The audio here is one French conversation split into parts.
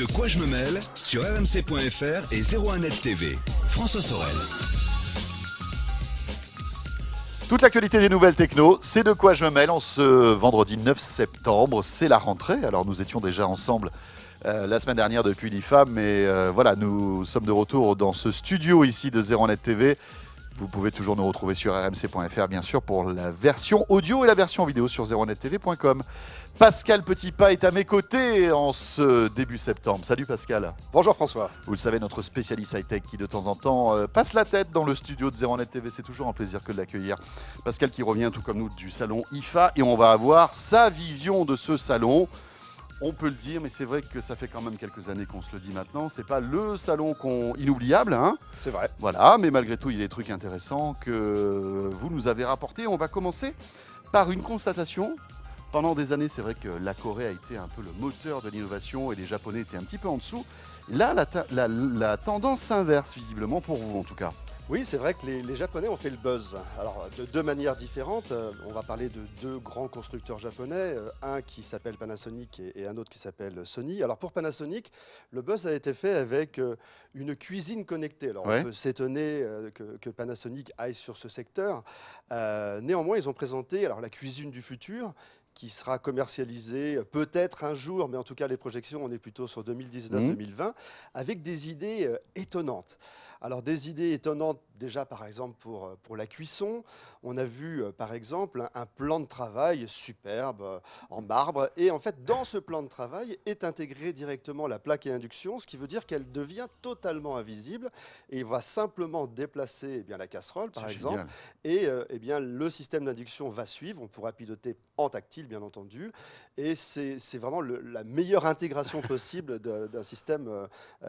De quoi je me mêle sur rmc.fr et 01net TV. François Sorel. Toute l'actualité des nouvelles techno, c'est de quoi je me mêle en ce vendredi 9 septembre, c'est la rentrée. Alors nous étions déjà ensemble euh, la semaine dernière depuis l'IFA, mais euh, voilà, nous sommes de retour dans ce studio ici de 01net TV vous pouvez toujours nous retrouver sur rmc.fr, bien sûr, pour la version audio et la version vidéo sur 0 Pascal Petitpas est à mes côtés en ce début septembre. Salut Pascal. Bonjour François. Vous le savez, notre spécialiste high-tech qui de temps en temps euh, passe la tête dans le studio de 0 TV. C'est toujours un plaisir que de l'accueillir. Pascal qui revient tout comme nous du salon IFA et on va avoir sa vision de ce salon on peut le dire, mais c'est vrai que ça fait quand même quelques années qu'on se le dit maintenant. C'est pas le salon qu'on inoubliable, hein C'est vrai. Voilà, mais malgré tout, il y a des trucs intéressants que vous nous avez rapportés. On va commencer par une constatation. Pendant des années, c'est vrai que la Corée a été un peu le moteur de l'innovation et les Japonais étaient un petit peu en dessous. Là, la, la tendance s'inverse visiblement pour vous, en tout cas. Oui, c'est vrai que les, Japonais ont fait le buzz. Alors, de deux manières différentes. Euh, on va parler de deux grands constructeurs japonais, euh, un qui s'appelle Panasonic et, un autre qui s'appelle Sony. Alors, pour Panasonic, le buzz a été fait avec euh, une cuisine connectée. Alors, on peut s'étonner que, Panasonic aille sur ce secteur. néanmoins, ils ont présenté alors, la cuisine du futur qui sera commercialisé euh, peut-être un jour, mais en tout cas les projections, on est plutôt sur 2019-2020, mmh. avec des idées euh, étonnantes. Alors des idées étonnantes déjà par exemple pour, euh, pour la cuisson. On a vu euh, par exemple un plan de travail superbe euh, en marbre. Et en fait, dans ce plan de travail est intégrée directement la plaque à induction, ce qui veut dire qu'elle devient totalement invisible. Et il va simplement déplacer eh bien, la casserole par exemple. Et eh bien, le système d'induction va suivre. On pourra piloter en tactile bien entendu. Et c'est vraiment la meilleure intégration possible d'un système,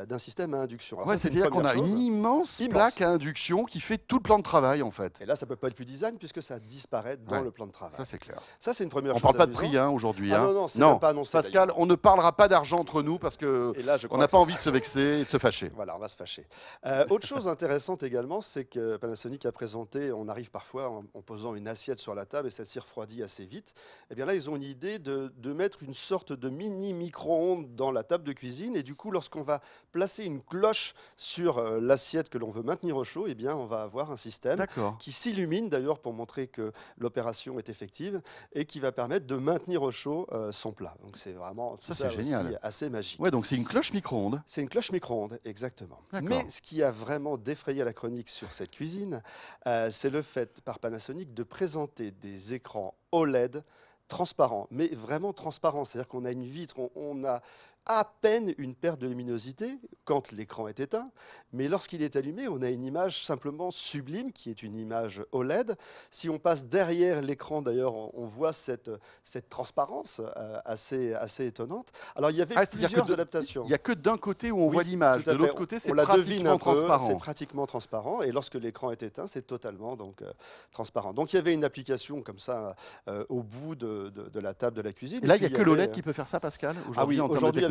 d'un système à induction. Ouais, C'est-à-dire qu'on a une immense plaque à induction qui fait tout le plan de travail, en fait. Et là, ça ne peut pas être plus design puisque ça disparaît dans le plan de travail. Ça, c'est clair. Ça, c'est une première on chose. On ne parle pas de prix hein, aujourd'hui. Ah hein. Non, non, non. pas annoncé. Pascal, on ne parlera pas d'argent entre nous parce qu'on n'a pas envie de se vexer et de se fâcher. Voilà, on va se fâcher. Euh, autre chose intéressante également, c'est que Panasonic a présenté, on arrive parfois en, posant une assiette sur la table et celle-ci refroidit assez vite. Eh bien là, ils ont une idée de, de mettre une sorte de mini micro-ondes dans la table de cuisine et du coup, lorsqu'on va placer une cloche sur euh, l'assiette que l'on veut maintenir au chaud, et eh bien, on va avoir un système qui s'illumine d'ailleurs pour montrer que l'opération est effective et qui va permettre de maintenir au chaud euh, son plat. Donc c'est vraiment ça, c'est génial, assez magique. Ouais, donc c'est une cloche micro-ondes. C'est une cloche micro-ondes, exactement. Mais ce qui a vraiment défrayé la chronique sur cette cuisine, euh, c'est le fait par Panasonic de présenter des écrans OLED transparents, mais vraiment transparents, C'est-à-dire qu'on a une vitre, on, a à peine une perte de luminosité quand l'écran est éteint, mais lorsqu'il est allumé, on a une image simplement sublime qui est une image OLED. Si on passe derrière l'écran, d'ailleurs, on voit cette, cette transparence euh, assez, assez étonnante. Alors il y avait ah, plusieurs adaptations. Il n'y a que d'un côté où on voit l'image, de l'autre côté c'est pratiquement transparent. C'est pratiquement transparent et lorsque l'écran est éteint, c'est totalement donc, euh, transparent. Donc il y avait une application comme ça euh, au bout de, la table de la cuisine. Et là, il n'y a que l'OLED qui peut faire ça, Pascal, ah oui,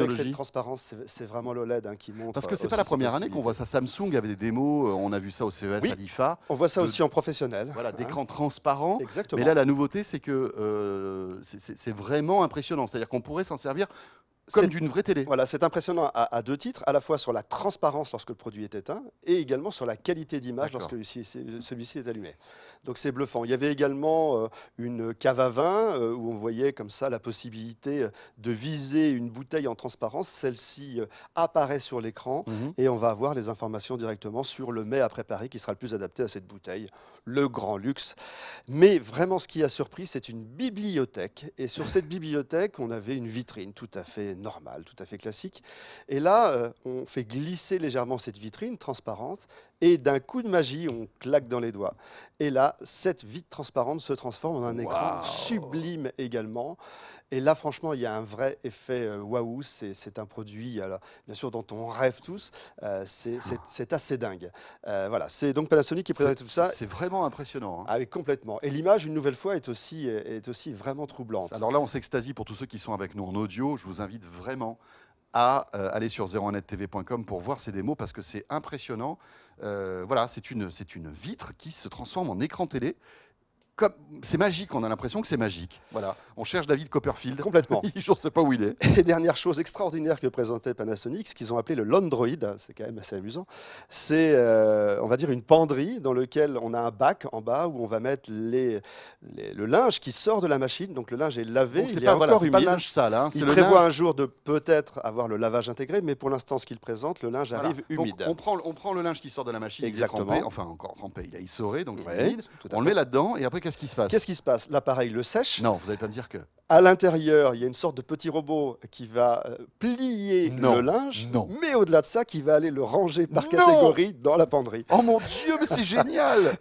cette transparence, c'est vraiment l'OLED hein, qui monte. Parce que c'est euh, pas la première année qu'on voit ça. Samsung avait des démos, euh, on a vu ça au CES, à l'IFA. On voit ça aussi en professionnel. Voilà, hein. d'écran transparent. Exactement. Mais là, la nouveauté, c'est que euh, c'est vraiment impressionnant. C'est-à-dire qu'on pourrait s'en servir comme d'une vraie télé. Voilà, c'est impressionnant à, deux titres, à la fois sur la transparence lorsque le produit est éteint et également sur la qualité d'image lorsque celui-ci est allumé. Donc c'est bluffant. Il y avait également euh, une cave à vin euh, où on voyait comme ça la possibilité euh, de viser une bouteille en transparence. Celle-ci apparaît sur l'écran mm-hmm. et on va avoir les informations directement sur le mets à préparer qui sera le plus adapté à cette bouteille, le grand luxe. Mais vraiment, ce qui a surpris, c'est une bibliothèque. Et sur cette bibliothèque, on avait une vitrine tout à fait normal, tout à fait classique. Et là, euh, on fait glisser légèrement cette vitrine transparente et d'un coup de magie, on claque dans les doigts. Et là, cette vitre transparente se transforme en un écran sublime également. Et là, franchement, il y a un vrai effet euh, waouh. C'est un produit, bien sûr, dont on rêve tous. Euh, ah. c'est assez dingue. Euh, voilà, c'est donc Panasonic qui présente tout ça. C'est vraiment impressionnant. Hein. Avec ah complètement. Et l'image, une nouvelle fois, est aussi, est aussi vraiment troublante. Alors là, on s'extasie pour tous ceux qui sont avec nous en audio. Je vous invite vraiment à euh, aller sur 01nettv.com pour voir ces démos parce que c'est impressionnant. Euh, voilà, c'est une, c'est une vitre qui se transforme en écran télé c'est magique, on a l'impression que c'est magique. Voilà, on cherche David Copperfield. Complètement. Il ne sais pas où il est. Et dernière chose extraordinaire que présentait Panasonic, ce qu'ils ont appelé le Landroid, c'est quand même assez amusant, c'est, euh, on va dire, une penderie dans laquelle on a un bac en bas où on va mettre les, le linge qui sort de la machine. Donc le linge est lavé, donc, est il pas, humide. linge sale. Hein, il prévoit un jour de peut-être avoir le lavage intégré, mais pour l'instant, ce qu'il présente, le linge arrive humide. on, prend, on prend le linge qui sort de la machine, Exactement. Il est trempé, enfin encore trempé, il a essoré, donc On le met là-dedans et après, qu'est-ce qui se passe Qu'est-ce qui passe L'appareil le sèche. Non, vous n'allez pas me dire que. À l'intérieur, il y a une sorte de petit robot qui va euh, plier le linge, non. mais au-delà de ça, qui va aller le ranger par catégorie dans la penderie. Oh mon Dieu, mais c'est génial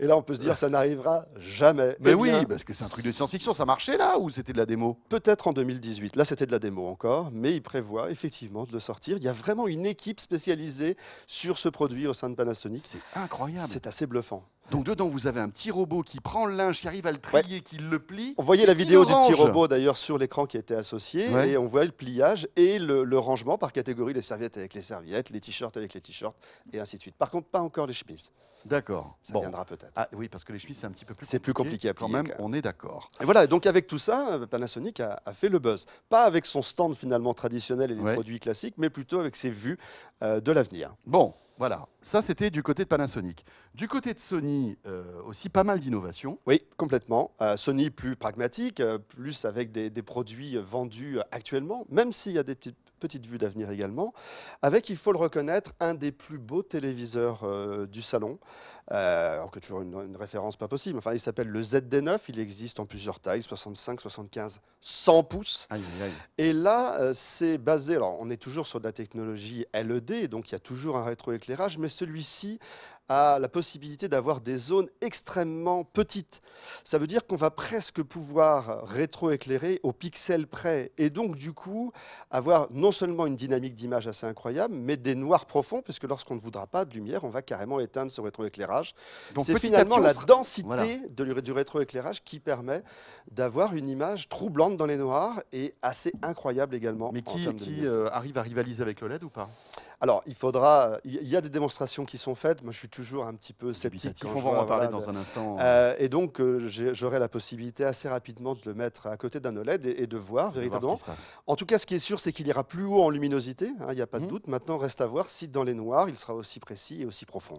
Et là, on peut se dire, ça n'arrivera jamais. Mais eh oui, parce que c'est un truc de science-fiction. Ça marchait là ou c'était de la démo Peut-être en 2018. Là, c'était de la démo encore, mais il prévoit effectivement de le sortir. Il y a vraiment une équipe spécialisée sur ce produit au sein de Panasonic. C'est incroyable. C'est assez bluffant. Donc dedans, vous avez un petit robot qui prend le linge, qui arrive à le trier, qui le plie. On voyait la vidéo du petit robot d'ailleurs sur l'écran qui était associé et on voit le pliage et le, rangement par catégorie, les serviettes avec les serviettes, les t-shirts avec les t-shirts et ainsi de suite. Par contre, pas encore les chemises. D'accord. Ça viendra peut-être. Ah, oui, parce que les chemises, c'est un petit peu plus compliqué. C'est plus compliqué à plier, quand même, on est d'accord. Et voilà, donc avec tout ça, euh, Panasonic a, fait le buzz. Pas avec son stand finalement traditionnel et les produits classiques, mais plutôt avec ses vues euh, de l'avenir. Bon, voilà, ça c'était du côté de Panasonic. Du côté de Sony, euh, aussi pas mal d'innovations. Oui, complètement. Euh, Sony plus pragmatique, euh, plus avec des, des, produits vendus actuellement, même s'il y a des petites petite vue d'avenir également, avec, il faut le reconnaître, un des plus beaux téléviseurs euh, du salon, alors euh, que toujours une, référence pas possible. Enfin, il s'appelle le ZD9, il existe en plusieurs tailles, 65, 75, 100 pouces. Et là, euh, c'est basé, alors on est toujours sur de la technologie LED, donc il y a toujours un rétroéclairage, mais celui-ci à la possibilité d'avoir des zones extrêmement petites. Ça veut dire qu'on va presque pouvoir rétroéclairer au pixel près et donc du coup avoir non seulement une dynamique d'image assez incroyable, mais des noirs profonds, puisque lorsqu'on ne voudra pas de lumière, on va carrément éteindre ce rétroéclairage. C'est finalement la densité du rétroéclairage qui permet d'avoir une image troublante dans les noirs et assez incroyable également. Mais qui, qui euh, arrive à rivaliser avec le LED ou pas alors, il faudra. Il y a des démonstrations qui sont faites. Moi, je suis toujours un petit peu sceptique. on va en parler dans un instant. Euh, et donc, euh, j'aurai la possibilité assez rapidement de le mettre à côté d'un OLED et, de voir véritablement. en tout cas, ce qui est sûr, c'est qu'il ira plus haut en luminosité. Hein, il n'y a pas de mmh. doute. Maintenant, reste à voir si dans les noirs, il sera aussi précis et aussi profond.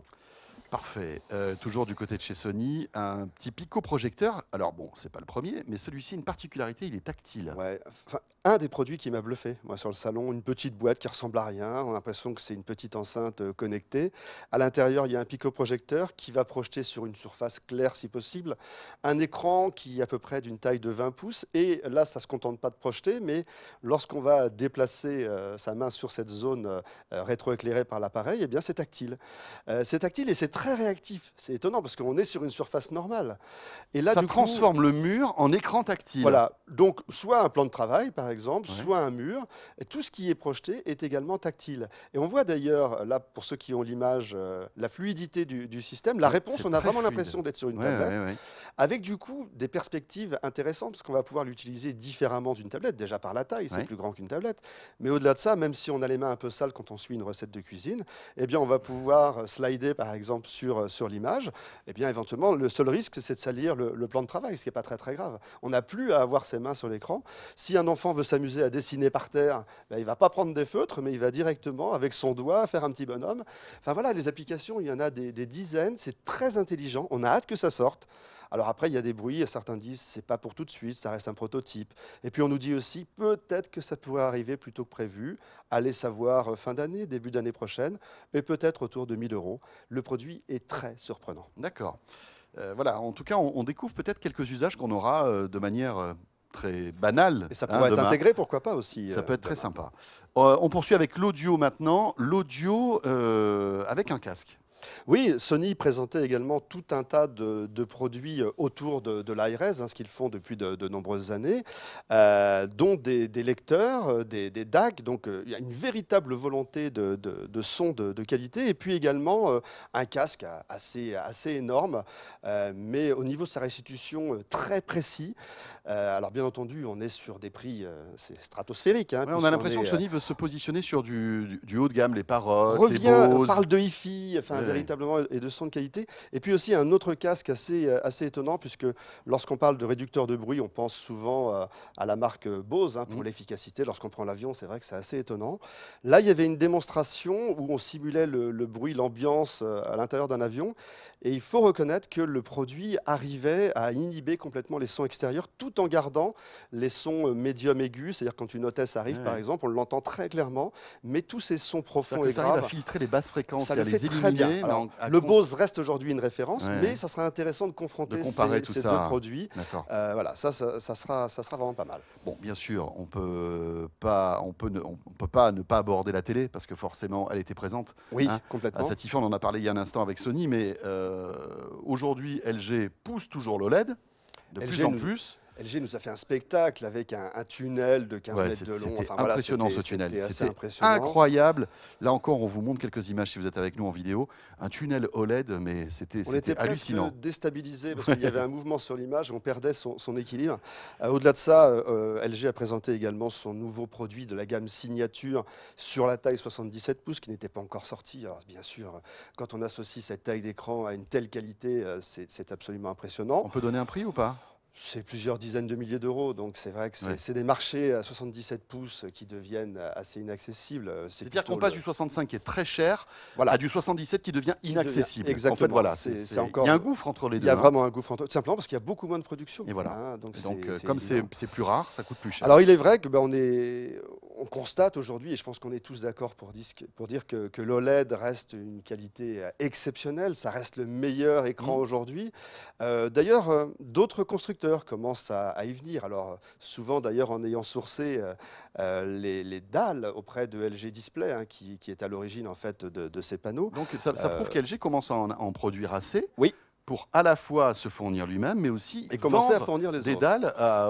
Parfait. Euh, toujours du côté de chez Sony, un petit pico-projecteur. Alors bon, c'est pas le premier, mais celui-ci, une particularité, il est tactile. un des produits qui m'a bluffé, moi, sur le salon, une petite boîte qui ressemble à rien. On a l'impression que c'est une petite enceinte euh, connectée. À l'intérieur, il y a un pico-projecteur qui va projeter sur une surface claire, si possible, un écran qui est à peu près d'une taille de 20 pouces. Et là, ça se contente pas de projeter, mais lorsqu'on va déplacer euh, sa main sur cette zone rétroéclairée par l'appareil, eh bien, c'est tactile. c'est tactile et c'est très réactif. C'est étonnant parce qu'on est sur une surface normale. Et là, ça transforme le mur en écran tactile. Voilà. Donc, soit un plan de travail, par exemple, soit un mur. tout ce qui est projeté est également tactile. Et on voit d'ailleurs, là, pour ceux qui ont l'image, euh, la fluidité du, système. La réponse, on a vraiment l'impression d'être sur une tablette. Avec du coup des perspectives intéressantes parce qu'on va pouvoir l'utiliser différemment d'une tablette. Déjà par la taille, c'est plus grand qu'une tablette. Mais au-delà de ça, même si on a les mains un peu sales quand on suit une recette de cuisine, eh bien, on va pouvoir slider, par exemple, sur, euh, sur l'image, eh bien éventuellement, le seul risque, c'est de salir le, plan de travail, ce qui n'est pas très très grave. On n'a plus à avoir ses mains sur l'écran. Si un enfant veut s'amuser à dessiner par terre, ben, il ne va pas prendre des feutres, mais il va directement, avec son doigt, faire un petit bonhomme. Enfin voilà, les applications, il y en a des, dizaines, c'est très intelligent, on a hâte que ça sorte. Alors après, il y a des bruits, certains disent c'est pas pour tout de suite, ça reste un prototype. Et puis on nous dit aussi peut-être que ça pourrait arriver plus tôt que prévu, aller savoir euh, fin d'année, début d'année prochaine, et peut-être autour de 1000 euros. Le produit est très surprenant. D'accord. Euh, voilà, en tout cas, on, découvre peut-être quelques usages qu'on aura euh, de manière euh, très banale. Et ça hein, pourrait être intégré, pourquoi pas aussi. Ça peut être très sympa. on poursuit avec l'audio maintenant. L'audio avec un casque. Oui, Sony présentait également tout un tas de, produits euh, autour de, de l'ARS, e hein, ce qu'ils font depuis de, nombreuses années, euh, dont des, lecteurs, euh, des, des DAC. Donc il y a une véritable volonté de, son de, qualité. Et puis également un casque assez, assez énorme, mais au niveau de sa restitution très précis. alors bien entendu, on est sur des prix stratosphériques. Hein, on a l'impression que Sony veut se positionner sur du, haut de gamme, les paroles, revient, les On parle de hi-fi, enfin, véritablement et de son de qualité. Et puis aussi un autre casque assez, euh, assez étonnant, puisque lorsqu'on parle de réducteur de bruit, on pense souvent euh, à, la marque euh, Bose hein, pour mm. l'efficacité. Lorsqu'on prend l'avion, c'est vrai que c'est assez étonnant. Là, il y avait une démonstration où on simulait le, bruit, l'ambiance à l'intérieur d'un avion. Et il faut reconnaître que le produit arrivait à inhiber complètement les sons extérieurs tout en gardant les sons médium aigus. C'est-à-dire quand une hôtesse arrive, par exemple, on l'entend très clairement, mais tous ces sons profonds et graves... Ça arrive à filtrer les basses fréquences à les éliminer le Bose reste aujourd'hui une référence, mais ça sera intéressant de confronter ces, deux produits. Euh, voilà, ça, ça, sera, ça sera vraiment pas mal. Bon, bien sûr, on peut pas, on peut, ne, peut pas ne pas aborder la télé parce que forcément, elle était présente. Oui, hein. complètement. À on en a parlé il y a un instant avec Sony, mais euh, aujourd'hui, LG pousse toujours l'OLED de plus en plus. LG nous a fait un spectacle avec un, tunnel de 15 mètres de long. C'était impressionnant ce tunnel. C'était incroyable. Là encore, on vous montre quelques images si vous êtes avec nous en vidéo. Un tunnel OLED, mais c'était hallucinant. On était déstabilisé parce qu'il y avait un mouvement sur l'image, on perdait son, équilibre. Euh, au-delà de ça, euh, LG a présenté également son nouveau produit de la gamme Signature sur la taille 77 pouces qui n'était pas encore sorti. bien sûr, quand on associe cette taille d'écran à une telle qualité, euh, c'est absolument impressionnant. On peut donner un prix ou pas c'est plusieurs dizaines de milliers d'euros, donc c'est vrai que c'est des marchés à 77 pouces qui deviennent assez inaccessibles. C'est-à-dire qu'on passe du 65 qui est très cher voilà. à du 77 qui devient inaccessible. exactement. voilà, encore. Il y a un gouffre entre les deux. Il y a hein. vraiment un gouffre entre. simplement parce qu'il y a beaucoup moins de production. Et voilà. Hein, donc, donc euh, comme c'est plus rare, ça coûte plus cher. Alors il est vrai que ben, on est, on constate aujourd'hui, et je pense qu'on est tous d'accord pour, pour, dire que, l'OLED reste une qualité exceptionnelle. Ça reste le meilleur écran mmh. aujourd'hui. Euh, d'ailleurs, euh, d'autres constructeurs commence à, y venir. Alors souvent d'ailleurs en ayant sourcé euh, euh, les, dalles auprès de LG Display, hein, qui, est à l'origine en fait de, ces panneaux. Donc ça, prouve euh, qu'LG commence à en produire assez. Oui pour à la fois se fournir lui-même, mais aussi et commencer à fournir les des dalles à,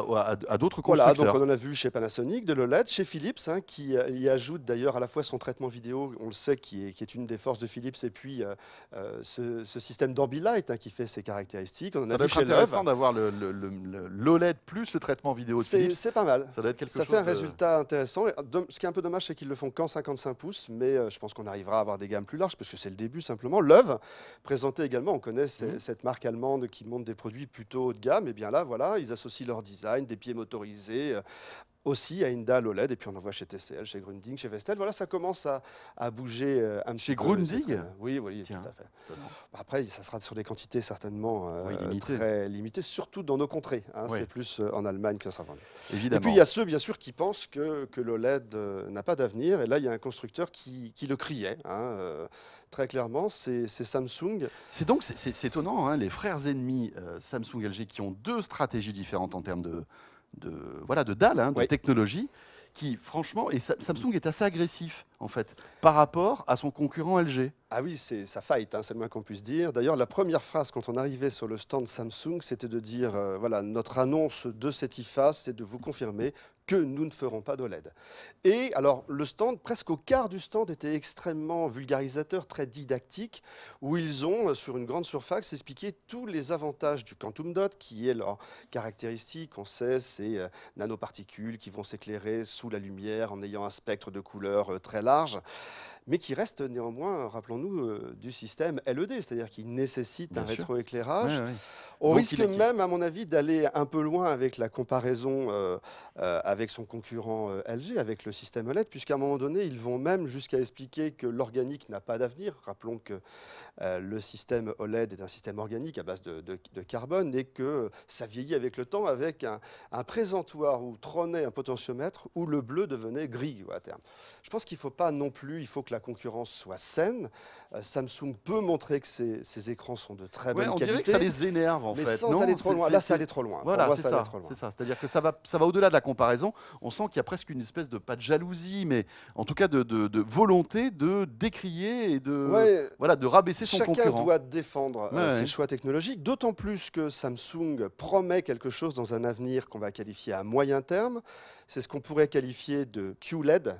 d'autres constructeurs. Voilà, donc on en a vu chez Panasonic, de l'OLED, chez Philips, hein, qui euh, y ajoute d'ailleurs à la fois son traitement vidéo, on le sait, qui est, qui est une des forces de Philips, et puis euh, euh, ce, système d'Ambilight hein, qui fait ses caractéristiques. On intéressant d'avoir l'OLED le, e plus le traitement vidéo. de C'est pas mal. Ça être ça fait un résultat intéressant. Ce qui est un peu dommage, c'est qu'ils le font qu'en 55 pouces, mais je pense qu'on arrivera à avoir des gammes plus larges, parce que c'est le début simplement. L'œuvre, présentée également, on connaît ses, mhm cette marque allemande qui monte des produits plutôt haut de gamme, et eh bien là, voilà, ils associent leur design, des pieds motorisés, euh, aussi à une dalle OLED, et puis on en voit chez TCL, chez Grunding, chez Vestel. Voilà, ça commence à, à bouger euh, un Chez Grundig Oui, oui, tout à fait. après, ça sera sur des quantités certainement euh, très limitées, surtout dans nos contrées. Hein. C'est plus euh, en Allemagne que ça sera vendu. Évidemment. Et puis, il y a ceux, bien sûr, qui pensent que, que l'OLED e n'a pas d'avenir, et là, il y a un constructeur qui, qui le criait, hein, très clairement, c'est Samsung. C'est donc, c'est étonnant, hein, les frères ennemis Samsung-LG qui ont deux stratégies différentes en termes de de, voilà, de dalle, hein, de technologie, qui franchement, et Samsung est assez agressif en fait, par rapport à son concurrent LG. Ah oui, c'est ça fight, hein, c'est le moins qu'on puisse dire. D'ailleurs, la première phrase quand on arrivait sur le stand Samsung, c'était de dire euh, voilà, notre annonce de cette IFA, c'est de vous confirmer que nous ne ferons pas d'OLED. Et alors, le stand, presque au quart du stand, était extrêmement vulgarisateur, très didactique, où ils ont, euh, sur une grande surface, expliqué tous les avantages du Quantum Dot, qui est leur caractéristique. On sait, c'est euh, nanoparticules qui vont s'éclairer sous la lumière en ayant un spectre de couleurs très large large mais qui reste néanmoins, rappelons-nous, euh, du système LED, c'est-à-dire qui nécessite un rétroéclairage. Ouais, On risque même, à mon avis, d'aller un peu loin avec la comparaison euh, euh, avec son concurrent LG, avec le système OLED, puisqu'à un moment donné, ils vont même jusqu'à expliquer que l'organique n'a pas d'avenir. Rappelons que le système OLED est un système organique à base de, carbone et que ça vieillit avec le temps avec un, un, présentoir où trônait un potentiomètre où le bleu devenait gris à terme. Je pense qu'il ne faut pas non plus, il faut que la la concurrence soit saine. Euh, Samsung peut montrer que ses, écrans sont de très bonne on qualité. On dirait que ça les énerve en fait. Sans aller trop loin. Là, ça allait trop loin. Voilà, c'est ça. C'est ça. C'est-à-dire que ça va, ça va au-delà de la comparaison. On sent qu'il y a presque une espèce de pas de jalousie, mais en tout cas de, volonté de décrier et de voilà de rabaisser son chacun concurrent. Chacun doit défendre euh, ses choix technologiques. D'autant plus que Samsung promet quelque chose dans un avenir qu'on va qualifier à moyen terme. C'est ce qu'on pourrait qualifier de QLED.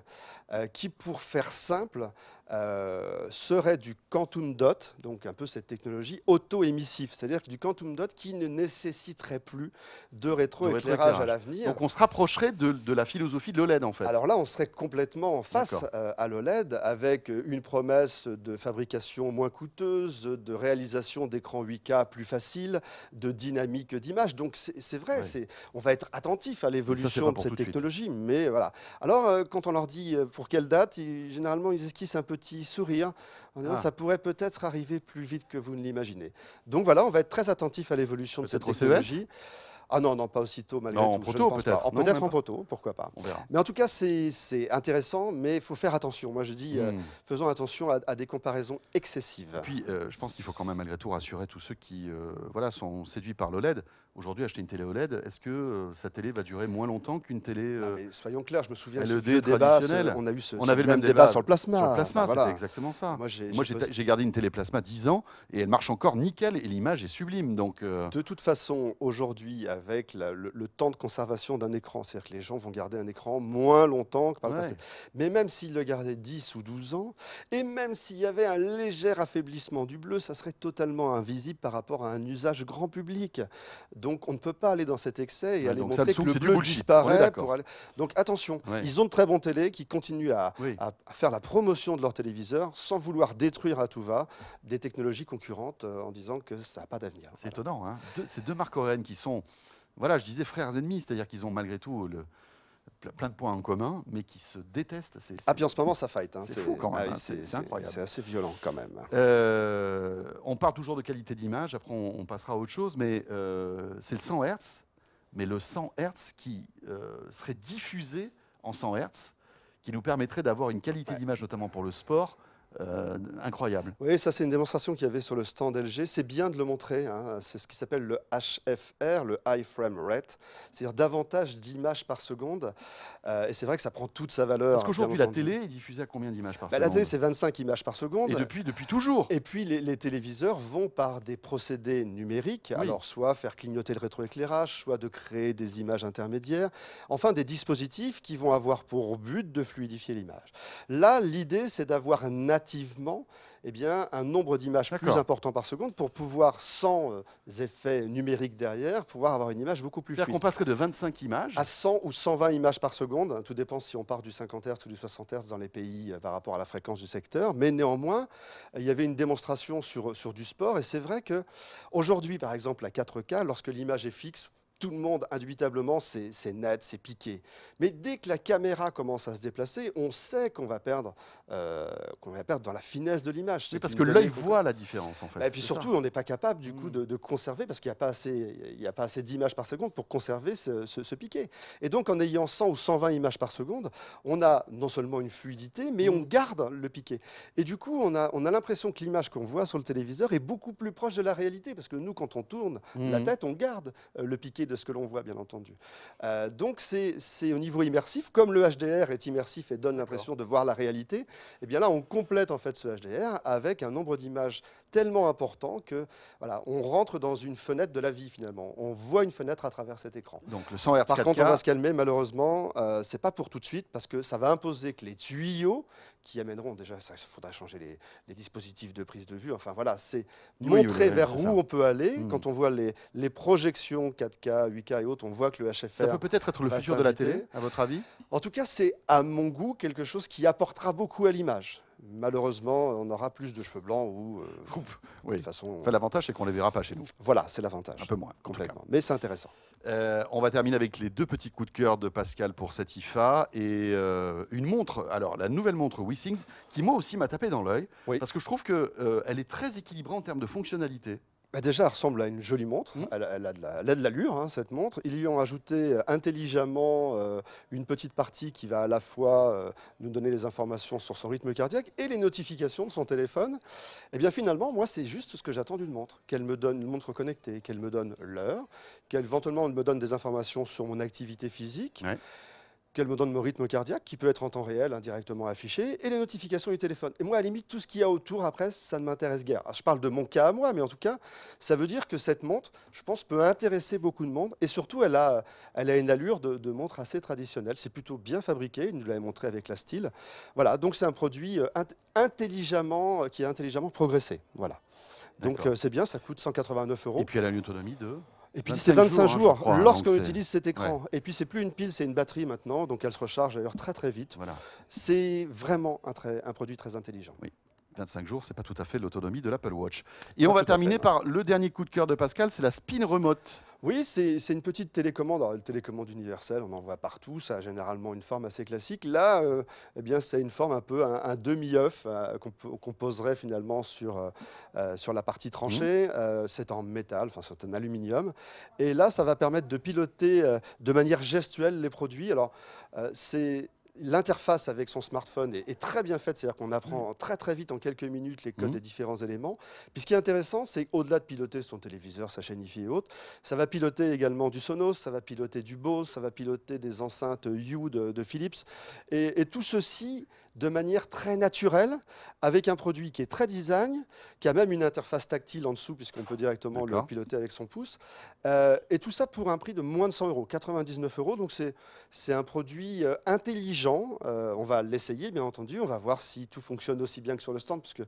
Euh, qui, pour faire simple, euh, serait du quantum dot, donc un peu cette technologie auto émissive cest c'est-à-dire du quantum dot qui ne nécessiterait plus de rétroéclairage à l'avenir. Donc on se rapprocherait de, la philosophie de l'OLED en fait. Alors là, on serait complètement en face euh, à l'OLED avec une promesse de fabrication moins coûteuse, de réalisation d'écran 8K plus facile, de dynamique d'image. Donc c'est vrai, on va être attentif à l'évolution de cette technologie, mais voilà. Alors euh, quand on leur dit pour quelle date, généralement ils esquissent un peu petit sourire ah. ça pourrait peut-être arriver plus vite que vous ne l'imaginez. Donc voilà, on va être très attentif à l'évolution de cette e technologie. Ah non, non, pas aussitôt malgré non, tout. En proto, peut-être. Peut-être en proto, pourquoi pas. On verra. Mais en tout cas, c'est intéressant, mais il faut faire attention. Moi, je dis, euh, hmm. faisons attention à, des comparaisons excessives. Et puis, euh, je pense qu'il faut quand même malgré tout rassurer tous ceux qui euh, voilà, sont séduits par l'OLED. Aujourd'hui, acheter une télé OLED, est-ce que euh, sa télé va durer moins longtemps qu'une télé euh, mais Soyons clairs, je me souviens LED ce e débat, on a eu on avait le même, débat, sur le plasma. Sur exactement ça. Moi, j'ai gardé une télé plasma 10 ans et elle marche encore nickel et l'image est sublime. Donc, euh, De toute façon, aujourd'hui, avec le, temps de conservation d'un écran, c'est-à-dire que les gens vont garder un écran moins longtemps que par le passé. Mais même s'ils le gardaient 10 ou 12 ans, et même s'il y avait un léger affaiblissement du bleu, ça serait totalement invisible par rapport à un usage grand public. Donc, donc on ne peut pas aller dans cet excès et aller montrer que le bleu disparaît. Donc attention, ils ont de très bons télés qui continuent à, faire la promotion de leur téléviseur sans vouloir détruire à tout va des technologies concurrentes euh, en disant que ça n'a pas d'avenir. C'est étonnant. Hein. ces deux marques coréennes qui sont, voilà, je disais frères ennemis, c'est-à-dire qu'ils ont malgré tout le, plein de points en commun, mais qui se détestent. Ah, puis en ce moment, ça fight. Hein, c'est fou ah hein, c'est incroyable. C'est assez violent quand même. Euh, on parle toujours de qualité d'image, après on, passera à autre chose, mais euh, c'est le 100 Hz, mais le 100 Hz qui euh, serait diffusé en 100 Hz, qui nous permettrait d'avoir une qualité d'image, notamment pour le sport, euh, incroyable. Oui, ça c'est une démonstration qu'il y avait sur le stand LG. C'est bien de le montrer. Hein. C'est ce qui s'appelle le HFR, le High Frame Rate, c'est-à-dire davantage d'images par seconde. Euh, et c'est vrai que ça prend toute sa valeur. Parce qu'aujourd'hui la télé est diffusée à combien d'images par seconde bah, La télé c'est 25 images par seconde. Et depuis, depuis toujours. Et puis les, téléviseurs vont par des procédés numériques. Alors soit faire clignoter le rétroéclairage, soit de créer des images intermédiaires. Enfin des dispositifs qui vont avoir pour but de fluidifier l'image. Là, l'idée, c'est d'avoir nativement eh bien, un nombre d'images plus important par seconde pour pouvoir, sans euh, effets numériques derrière, pouvoir avoir une image beaucoup plus fluide. qu'on passerait de 25 images à 100 ou 120 images par seconde. Hein, tout dépend si on part du 50 Hz ou du 60 Hz dans les pays euh, par rapport à la fréquence du secteur. Mais néanmoins, il y avait une démonstration sur, du sport. Et c'est vrai qu'aujourd'hui, par exemple, à 4K, lorsque l'image est fixe, tout le monde, indubitablement, c'est net, c'est piqué. Mais dès que la caméra commence à se déplacer, on sait qu'on va, perdre, euh, qu'on va perdre dans la finesse de l'image. Oui, parce que l'œil voit la différence, en fait. Bah, et puis surtout, on n'est pas capable, du coup, mm. de, conserver, parce qu'il n'y a pas assez, assez d'images par seconde pour conserver ce, piqué. Et donc, en ayant 100 ou 120 images par seconde, on a non seulement une fluidité, mais mm. on garde le piqué. Et du coup, on a, on a l'impression que l'image qu'on voit sur le téléviseur est beaucoup plus proche de la réalité, parce que nous, quand on tourne mm. la tête, on garde euh, le piqué de ce que l'on voit, bien entendu. Euh, donc c'est au niveau immersif, comme le HDR est immersif et donne l'impression de voir la réalité, eh bien là on complète en fait ce HDR avec un nombre d'images tellement important que voilà, on rentre dans une fenêtre de la vie finalement. On voit une fenêtre à travers cet écran. Donc le 100 Par contre, on va se calmer malheureusement, euh, ce n'est pas pour tout de suite parce que ça va imposer que les tuyaux qui amèneront déjà, ça faudra changer les, dispositifs de prise de vue. Enfin voilà, c'est montrer vers où on peut aller. Hmm. Quand on voit les, les, projections 4K, 8K et autres, on voit que le HFR. Ça peut peut-être être le futur de la télé, à votre avis En tout cas, c'est à mon goût quelque chose qui apportera beaucoup à l'image malheureusement, on aura plus de cheveux blancs ou euh, de façon. l'avantage, c'est qu'on les verra pas chez nous. Voilà, c'est l'avantage. Un peu moins, complètement. Mais c'est intéressant. Euh, on va terminer avec les deux petits coups de cœur de Pascal pour cette et euh, une montre, alors la nouvelle montre Wissings, qui moi aussi m'a tapé dans l'œil, parce que je trouve qu'elle est très équilibrée en termes de fonctionnalité. Bah, déjà, elle ressemble à une jolie montre. Mmh. Elle, a de l'allure, hein, cette montre. Ils lui ont ajouté euh, intelligemment euh, une petite partie qui va à la fois euh, nous donner les informations sur son rythme cardiaque et les notifications de son téléphone. Et eh bien finalement, moi, c'est juste ce que j'attends d'une montre. Qu'elle me donne une montre connectée, qu'elle me donne l'heure, qu'elle éventuellement me donne des informations sur mon activité physique qu'elle me donne mon rythme cardiaque, qui peut être en temps réel, indirectement affiché, et les notifications du téléphone. Et moi, à la limite, tout ce qu'il y a autour, après, ça ne m'intéresse guère. je parle de mon cas à moi, mais en tout cas, ça veut dire que cette montre, je pense, peut intéresser beaucoup de monde, et surtout, elle a, elle a une allure de, montre assez traditionnelle. C'est plutôt bien fabriqué, nous l'avait montré avec la style. Voilà, donc c'est un produit euh, intelligemment, euh, qui a intelligemment progressé. Voilà. Donc euh, c'est bien, ça coûte 189 euros. Et puis elle a une autonomie de et puis c'est 25 jours, hein, lorsqu'on utilise cet écran. Et puis c'est plus une pile, c'est une batterie maintenant, donc elle se recharge d'ailleurs très très vite. C'est vraiment un, un produit très intelligent. Oui. 25 jours, c'est pas tout à fait l'autonomie de l'Apple Watch. Et on va terminer par le dernier coup de cœur de Pascal, c'est la spin remote. Oui, c'est une petite télécommande, une télécommande universelle, on en voit partout, ça a généralement une forme assez classique. Là, euh, eh bien, c'est une forme un peu un, demi-œuf euh, qu'on poserait finalement sur, euh, sur la partie tranchée. Mmh. c'est en métal, enfin c'est en aluminium. Et là, ça va permettre de piloter de manière gestuelle les produits. Alors, c'est l'interface avec son smartphone est, très bien faite, c'est-à-dire qu'on apprend mm. très très vite en quelques minutes les codes mm. des différents éléments. Puis ce qui est intéressant, c'est qu'au-delà de piloter son téléviseur, sa chaîne IFI et autres, ça va piloter également du Sonos, ça va piloter du Bose, ça va piloter des enceintes U de, Philips. et tout ceci de manière très naturelle, avec un produit qui est très design, qui a même une interface tactile en dessous, puisqu'on peut directement le piloter avec son pouce. Euh, et tout ça pour un prix de moins de 100 euros, 99 euros. Donc c'est un produit euh, intelligent. Euh, on va l'essayer, bien entendu. On va voir si tout fonctionne aussi bien que sur le stand, puisque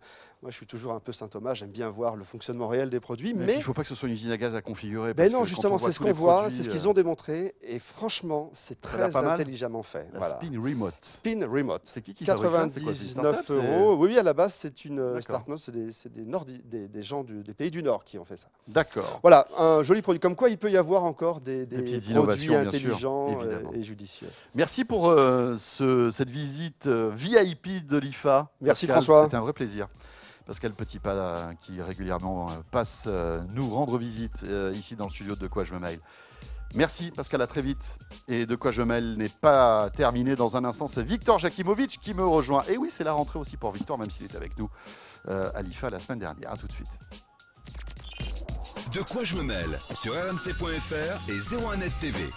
moi, je suis toujours un peu saint Thomas, j'aime bien voir le fonctionnement réel des produits. Mais, il ne faut pas que ce soit une usine à gaz à configurer. Ben non, justement, c'est ce qu'on voit, c'est ce qu'ils ont démontré. Et franchement, c'est très intelligemment fait. La Spin Remote. Spin Remote. C'est qui qui fait 99 euros. Oui, à la base, c'est une euh, c'est des, des, gens des pays du Nord qui ont fait ça. D'accord. Voilà, un joli produit. Comme quoi, il peut y avoir encore des, produits intelligents euh, et judicieux. Merci pour euh, cette visite VIP de l'IFA. Merci François. C'était un vrai plaisir. Pascal Petitpas qui régulièrement passe nous rendre visite ici dans le studio de quoi je me mail. Merci Pascal, à très vite. Et de quoi je mêle n'est pas terminé. Dans un instant, c'est Victor Jakimovic qui me rejoint. Et oui, c'est la rentrée aussi pour Victor, même s'il est avec nous euh, à l'IFA la semaine dernière. A tout de suite. De quoi je me mêle sur rmc.fr et 01net TV.